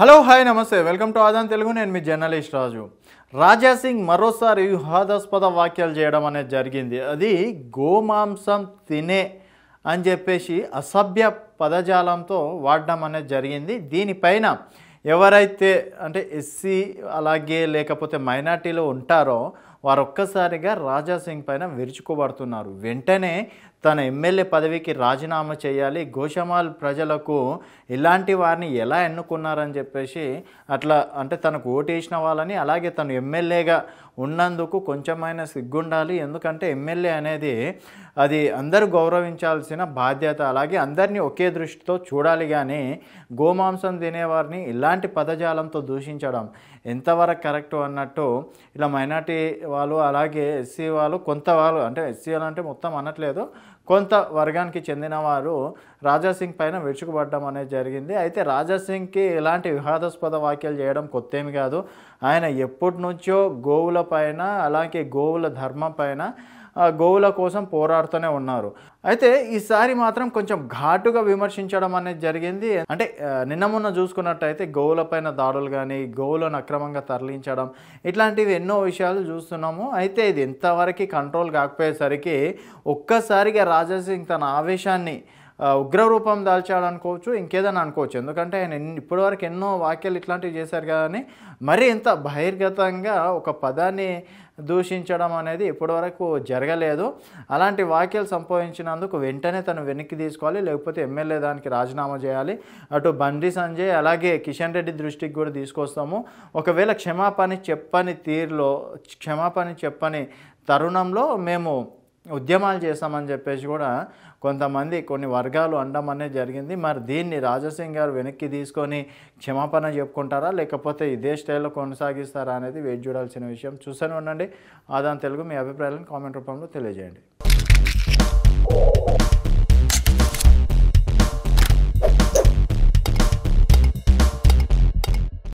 hello hi నమస్తే welcome to Aadan Telugu నేను మీ జర్నలిస్ట్ రాజు రాజా సింగ్ మరోసారి వివాదాస్పద వ్యాఖ్యలు చేయడం అనేది జరిగింది అది గోమాంసం తినే అని చెప్పేసి అసభ్య పదజాలంతో వాడడం అనేది జరిగింది దీనిపైన ఎవరైతే అంటే ఎస్సీ అలాగే లేకపోతే మైనార్టీలో ఉంటారో వారు ఒక్కసారిగా రాజా సింగ్ పైన విరుచుకోబడుతున్నారు వెంటనే తన ఎమ్మెల్యే పదవికి రాజీనామా చేయాలి గోషమాల్ ప్రజలకు ఇలాంటి వారిని ఎలా ఎన్నుకున్నారని చెప్పేసి అట్లా అంటే తనకు ఓటేసిన వాళ్ళని అలాగే తను ఎమ్మెల్యేగా ఉన్నందుకు కొంచెమైనా సిగ్గుండాలి ఎందుకంటే ఎమ్మెల్యే అనేది అది అందరూ గౌరవించాల్సిన బాధ్యత అలాగే అందరినీ ఒకే దృష్టితో చూడాలి కానీ గోమాంసం తినేవారిని ఇలాంటి పదజాలంతో దూషించడం ఎంతవరకు కరెక్టు అన్నట్టు ఇలా మైనార్టీ వాళ్ళు అలాగే ఎస్సీ వాళ్ళు కొంత వాళ్ళు అంటే ఎస్సీ అంటే మొత్తం అనట్లేదు కొంత వర్గానికి చెందిన వారు రాజాసింగ్ పైన విరుచుకుపడడం అనేది జరిగింది అయితే రాజాసింగ్కి ఇలాంటి వివాదాస్పద వ్యాఖ్యలు చేయడం కొత్తేమి కాదు ఆయన ఎప్పటి నుంచో గోవుల పైన అలాగే గోవుల ధర్మం పైన గోవుల కోసం పోరాడుతూనే ఉన్నారు అయితే ఈసారి మాత్రం కొంచెం ఘాటుగా విమర్శించడం అనేది జరిగింది అంటే నిన్న మొన్న చూసుకున్నట్టయితే గోవులపైన దాడులు కానీ గోవులను అక్రమంగా తరలించడం ఇట్లాంటివి ఎన్నో విషయాలు చూస్తున్నాము అయితే ఇది ఎంతవరకు కంట్రోల్ కాకపోయేసరికి ఒక్కసారిగా రాజాసింగ్ తన ఆవేశాన్ని ఉగ్రరూపం దాల్చాడు అనుకోవచ్చు ఇంకేదైనా అనుకోవచ్చు ఎందుకంటే ఆయన ఇప్పటివరకు ఎన్నో వాక్యాలు ఇట్లాంటివి చేశారు కానీ మరి ఇంత బహిర్గతంగా ఒక పదాన్ని దూషించడం అనేది ఇప్పటివరకు జరగలేదు అలాంటి వాక్యాలు సంపాదించినందుకు వెంటనే తను వెనక్కి తీసుకోవాలి లేకపోతే ఎమ్మెల్యే దానికి రాజీనామా చేయాలి అటు బండి సంజయ్ అలాగే కిషన్ రెడ్డి దృష్టికి కూడా తీసుకొస్తాము ఒకవేళ క్షమాపణ చెప్పని తీరులో క్షమాపణ చెప్పని తరుణంలో మేము ఉద్యమాలు చేస్తామని చెప్పేసి కూడా కొంతమంది కొన్ని వర్గాలు అనడం అనేది జరిగింది మరి దీన్ని రాజసింగ్ గారు వెనక్కి తీసుకొని క్షమాపణ చెప్పుకుంటారా లేకపోతే ఇదే స్టైల్లో కొనసాగిస్తారా అనేది వేచి చూడాల్సిన విషయం చూస్తూనే ఉండండి ఆదాని తెలుగు మీ అభిప్రాయాలను కామెంట్ రూపంలో తెలియజేయండి